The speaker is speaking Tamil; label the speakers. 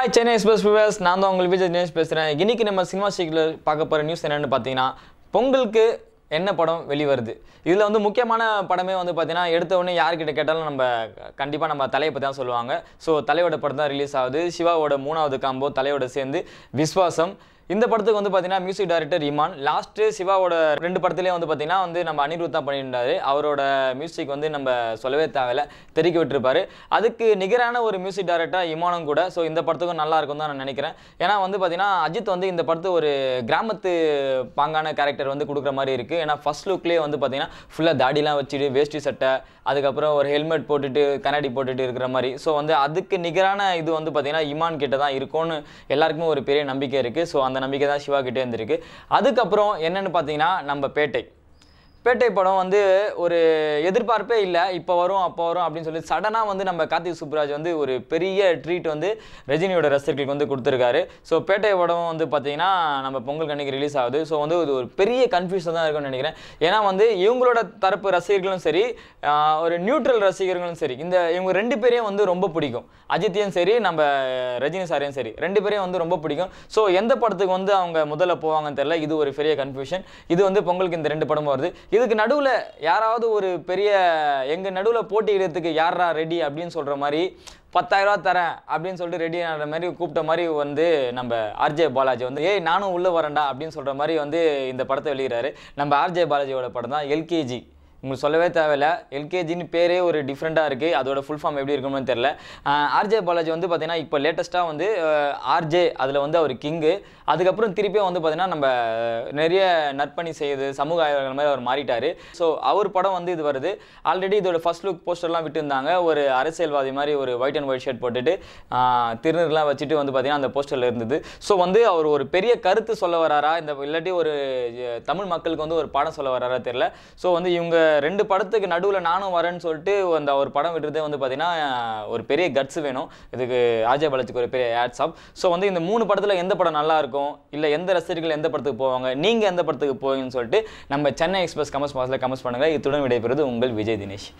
Speaker 1: ஹாய் சென்னை எக்ஸ்பிரஸ் வியூவர்ஸ் நான் தான் உங்களுக்கு விஜய் தினேஷ் பேசுகிறேன் இன்றைக்கி நம்ம சினிமா சீக்கிரம் பார்க்க போகிற நியூஸ் என்னென்னு பார்த்தீங்கன்னா பொங்கலுக்கு என்ன படம் வெளிவருது இதில் வந்து முக்கியமான படமே வந்து பார்த்தீங்கன்னா எடுத்த உடனே யார்கிட்ட கேட்டாலும் நம்ம கண்டிப்பாக நம்ம தலையை பற்றி தான் சொல்லுவாங்க ஸோ தலையோட படம் தான் ரிலீஸ் ஆகுது சிவாவோட மூணாவது காம்போ தலையோட சேர்ந்து விஸ்வாசம் இந்த படத்துக்கு வந்து பார்த்தீங்கன்னா மியூசிக் டைரக்டர் இமான் லாஸ்ட்டு சிவாவோட ரெண்டு படத்துலேயே வந்து பார்த்தீங்கன்னா வந்து நம்ம அனிருத் தான் பண்ணியிருந்தாரு அவரோட மியூசிக் வந்து நம்ம சொல்லவே தேவையில்ல தெரிவிக்க விட்டுருப்பாரு அதுக்கு நிகரான ஒரு மியூசிக் டைரக்டர் இமானும் கூட ஸோ இந்த படத்துக்கும் நல்லா இருக்கும் தான் நான் நினைக்கிறேன் ஏன்னா வந்து பார்த்தீங்கன்னா அஜித் வந்து இந்த படத்து ஒரு கிராமத்து பாங்கான கேரக்டர் வந்து கொடுக்குற மாதிரி இருக்குது ஏன்னா ஃபஸ்ட் லுக்லேயே வந்து பார்த்தீங்கன்னா ஃபுல்லாக தாடிலாம் வச்சுட்டு வேஷ்டி சட்டை அதுக்கப்புறம் ஒரு ஹெல்மெட் போட்டுட்டு கண்ணாடி போட்டுட்டு இருக்கிற மாதிரி ஸோ வந்து அதுக்கு நிகரான இது வந்து பார்த்தீங்கன்னா இமான் கிட்ட தான் இருக்கும்னு எல்லாருக்குமே ஒரு பெரிய நம்பிக்கை இருக்குது ஸோ அந்த நம்பிக்கை தான் சிவா கிட்டே இருந்திருக்கு அதுக்கப்புறம் என்னென்னு பார்த்தீங்கன்னா நம்ம பேட்டை பேட்டை படம் வந்து ஒரு எதிர்பார்ப்பே இல்லை இப்போ வரும் அப்போ வரும் அப்படின்னு சொல்லி சடனாக வந்து நம்ம கார்த்திக் சுப்ராஜ் வந்து ஒரு பெரிய ட்ரீட் வந்து ரஜினியோட ரசிகர்களுக்கு வந்து கொடுத்துருக்காரு ஸோ பேட்டை படம் வந்து பார்த்தீங்கன்னா நம்ம பொங்கல் கண்ணிக்கு ரிலீஸ் ஆகுது ஸோ வந்து இது ஒரு பெரிய கன்ஃபியூஷன் தான் இருக்கும்னு நினைக்கிறேன் ஏன்னா வந்து இவங்களோட தரப்பு ரசிகர்களும் சரி ஒரு நியூட்ரல் ரசிகர்களும் சரி இந்த இவங்க ரெண்டு பேரையும் வந்து ரொம்ப பிடிக்கும் அஜித்தையும் சரி நம்ம ரஜினி சாரையும் சரி ரெண்டு பேரையும் வந்து ரொம்ப பிடிக்கும் ஸோ எந்த படத்துக்கு வந்து அவங்க முதல்ல போவாங்கன்னு தெரியல இது ஒரு பெரிய கன்ஃபியூஷன் இது வந்து பொங்கலுக்கு இந்த ரெண்டு படம் வருது இதுக்கு நடுவில் யாராவது ஒரு பெரிய எங்கள் நடுவில் போட்டியிடறதுக்கு யாரா ரெடி அப்படின்னு சொல்கிற மாதிரி பத்தாயிரரூவா தரேன் அப்படின்னு சொல்லிட்டு ரெடி ஆகிற மாதிரி கூப்பிட்ட மாதிரி வந்து நம்ம ஆர்ஜே பாலாஜி வந்து ஏய் நானும் உள்ளே வரேன்டா அப்படின்னு சொல்கிற மாதிரி வந்து இந்த படத்தை வெளியிடறாரு நம்ம ஆர்ஜே பாலாஜியோட படம் தான் எல்கேஜி உங்களுக்கு சொல்லவே தேவையில்ல எல்கேஜின்னு பேரே ஒரு டிஃப்ரெண்ட்டாக இருக்குது அதோட ஃபுல் ஃபார்ம் எப்படி இருக்கணும்னு தெரில ஆர்ஜே பாலாஜி வந்து பார்த்திங்கன்னா இப்போ லேட்டஸ்ட்டாக வந்து ஆர்ஜே அதில் வந்து அவர் கிங்கு அதுக்கப்புறம் திருப்பியும் வந்து பார்த்திங்கன்னா நம்ம நிறைய நற்பணி செய்யுது சமூக ஆய்வாளர்கள் மாதிரி அவர் மாறிட்டார் ஸோ அவர் படம் வந்து இது வருது ஆல்ரெடி இதோட ஃபஸ்ட் லுக் போஸ்டர்லாம் விட்டுருந்தாங்க ஒரு அரசியல்வாதி மாதிரி ஒரு ஒயிட் அண்ட் ஒயிட் ஷர்ட் போட்டுட்டு திருநீர்லாம் வச்சுட்டு வந்து பார்த்திங்கன்னா அந்த போஸ்டரில் இருந்தது ஸோ வந்து அவர் ஒரு பெரிய கருத்து சொல்ல வராரா இந்த இல்லாட்டி ஒரு தமிழ் மக்களுக்கு வந்து ஒரு பாடம் சொல்ல வராரா தெரில ஸோ வந்து இவங்க ரெண்டு படத்துக்கு நடுவில் நானும் வரேன்னு சொல்லிட்டு அந்த ஒரு படம் விடுறதே வந்து பார்த்தீங்கன்னா ஒரு பெரிய கட்ஸ் வேணும் இதுக்கு ராஜா பாலாஜிக்கு ஒரு பெரிய ஆட்ஸ் ஆப் ஸோ வந்து இந்த மூணு படத்தில் எந்த படம் நல்லா இருக்கும் இல்லை எந்த ரசிகர்கள் எந்த படத்துக்கு போவாங்க நீங்கள் எந்த படத்துக்கு போவீங்கன்னு சொல்லிட்டு நம்ம சென்னை எக்ஸ்பிரஸ் கமஸ் பாக்ஸில் கமெண்ட்ஸ் பண்ணுங்கள் இத்துடன் விடைபெறுவது உங்கள் விஜய் தினேஷ்